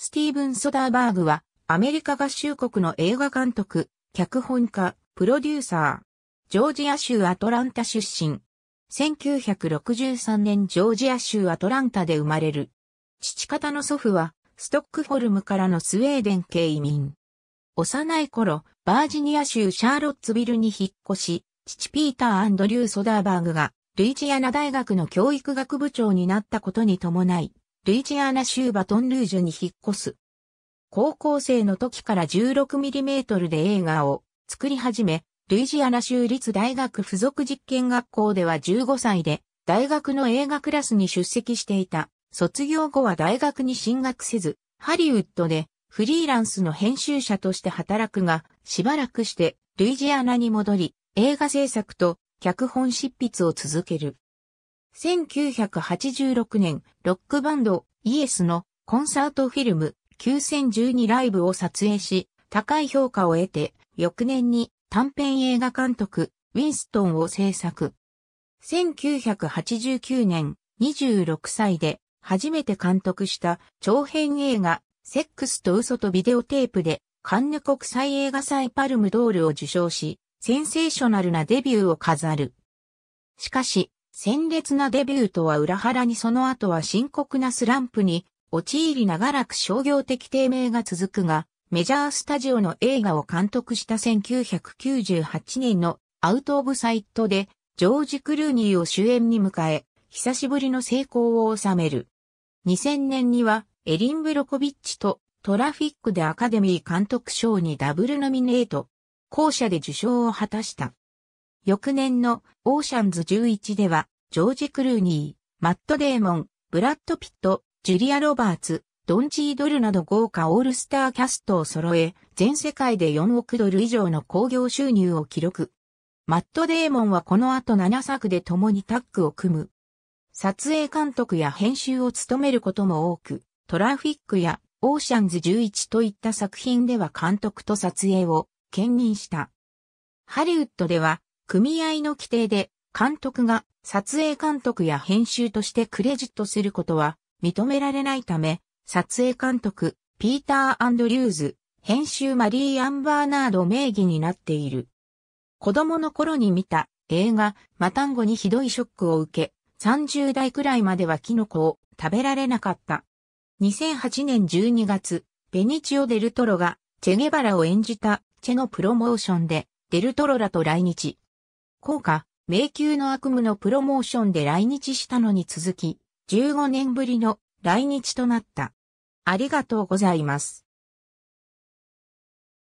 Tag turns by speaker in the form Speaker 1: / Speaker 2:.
Speaker 1: スティーブン・ソダーバーグは、アメリカ合衆国の映画監督、脚本家、プロデューサー。ジョージア州アトランタ出身。1963年ジョージア州アトランタで生まれる。父方の祖父は、ストックホルムからのスウェーデン系移民。幼い頃、バージニア州シャーロッツビルに引っ越し、父ピーター・アンドリュー・ソダーバーグが、ルイジアナ大学の教育学部長になったことに伴い、ルイジアナ州バトンルージュに引っ越す。高校生の時から 16mm で映画を作り始め、ルイジアナ州立大学附属実験学校では15歳で大学の映画クラスに出席していた。卒業後は大学に進学せず、ハリウッドでフリーランスの編集者として働くが、しばらくしてルイジアナに戻り、映画制作と脚本執筆を続ける。1986年、ロックバンド、イエスのコンサートフィルム9012ライブを撮影し、高い評価を得て、翌年に短編映画監督、ウィンストンを制作。1989年、26歳で初めて監督した長編映画、セックスと嘘とビデオテープで、カンヌ国際映画祭パルムドールを受賞し、センセーショナルなデビューを飾る。しかし、鮮烈なデビューとは裏腹にその後は深刻なスランプに陥り長らく商業的低迷が続くが、メジャースタジオの映画を監督した1998年のアウトオブサイトでジョージ・クルーニーを主演に迎え、久しぶりの成功を収める。2000年にはエリン・ブロコビッチとトラフィックでアカデミー監督賞にダブルノミネート。後者で受賞を果たした。翌年のオーシャンズ11では、ジョージ・クルーニー、マット・デーモン、ブラッド・ピット、ジュリア・ロバーツ、ドンチードルなど豪華オールスターキャストを揃え、全世界で4億ドル以上の興行収入を記録。マット・デーモンはこの後7作で共にタッグを組む。撮影監督や編集を務めることも多く、トラフィックやオーシャンズ11といった作品では監督と撮影を兼任した。ハリウッドでは組合の規定で監督が撮影監督や編集としてクレジットすることは認められないため、撮影監督、ピーター・アンドリューズ、編集マリー・アンバーナード名義になっている。子供の頃に見た映画、マタンゴにひどいショックを受け、30代くらいまではキノコを食べられなかった。2008年12月、ベニチオ・デルトロがチェゲバラを演じたチェのプロモーションで、デルトロらと来日。効果、迷宮の悪夢のプロモーションで来日したのに続き、15年ぶりの来日となった。ありがとうございます。